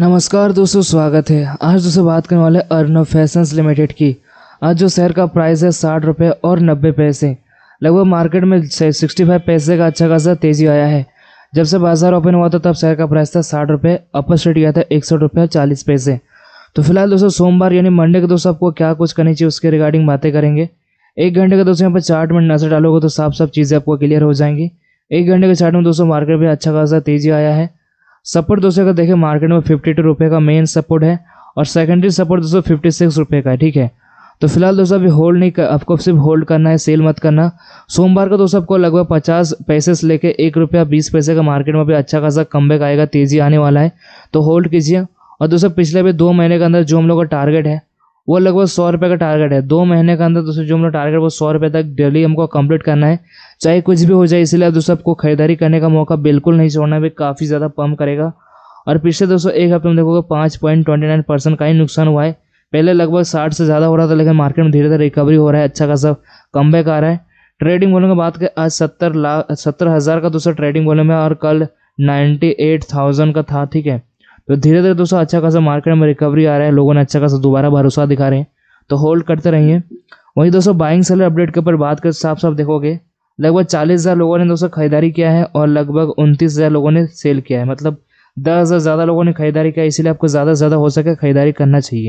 नमस्कार दोस्तों स्वागत है आज दोस्तों बात करने वाले अर्नव फैशंस लिमिटेड की आज जो शेयर का प्राइस है साठ रुपये और नब्बे पैसे लगभग मार्केट में सिक्सटी फाइव पैसे का अच्छा खासा तेज़ी आया है जब से बाजार ओपन हुआ था तब शेयर का प्राइस था साठ रुपये अपर स्टेट गया था इकसठ रुपये चालीस पैसे तो फिलहाल दोस्तों सोमवार यानी मंडे के दोस्तों आपको क्या कुछ करनी चाहिए उसके रिगार्डिंग बातें करेंगे एक घंटे का दोस्तों यहाँ पर चार्ट में नजर डालोगे तो साफ साफ चीज़ें आपको क्लियर हो जाएंगी एक घंटे के चार्ट में दोस्तों मार्केट में अच्छा खासा तेज़ी आया है सपोर्ट दोस्तों अगर देखें मार्केट में फिफ्टी टू रुपये का मेन सपोर्ट है और सेकेंडरी सपोर्ट दोस्तों फिफ्टी सिक्स रुपये का है ठीक है तो फिलहाल दोस्तों अभी होल्ड नहीं कर आपको सिर्फ होल्ड करना है सेल मत करना सोमवार का दोस्तों आपको लगभग पचास पैसे से लेकर एक रुपया बीस पैसे का मार्केट में भी अच्छा खासा कम आएगा तेज़ी आने वाला है तो होल्ड कीजिए और दोस्तों पिछले भी दो महीने के अंदर जो हम लोग का टारगेट है वो लगभग सौ रुपये का टारगेट है दो महीने के अंदर दोस्तों जो हम लोग टारगेट वो सौ रुपये तक डेली हमको कंप्लीट करना है चाहे कुछ भी हो जाए इसलिए दोस्तों आपको खरीदारी करने का मौका बिल्कुल नहीं छोड़ना भी काफ़ी ज़्यादा पम्प करेगा और पिछले दोस्तों एक हफ्ते में देखोगे पाँच पॉइंट ट्वेंटी नाइन परसेंट का ही नुकसान हुआ है पहले लगभग साठ से ज़्यादा हो रहा था लेकिन मार्केट में धीरे धीरे रिकवरी हो रहा है अच्छा खासा कम बैक आ रहा है ट्रेडिंग वॉल्यूम की बात करें आज सत्तर लाख सत्तर हज़ार का दोस्तों ट्रेडिंग वॉल्यूम है और कल नाइन्टी एट थाउजेंड का था ठीक है तो धीरे धीरे दोस्तों अच्छा खासा मार्केट में रिकवरी आ रहा है लोगों ने अच्छा खासा दोबारा भरोसा दिखा रहे हैं तो होल्ड करते रहिए वहीं दोस्तों बाइंग सेलर अपडेट के ऊपर बात कर साफ साफ देखोगे लगभग चालीस हज़ार लोगों ने दोस्तों खरीदारी किया है और लगभग उनतीस हज़ार लोगों ने सेल किया है मतलब दस हज़ार ज़्यादा लोगों ने खरीदारी किया है इसीलिए आपको ज़्यादा से ज़्यादा हो सके खरीदारी करना चाहिए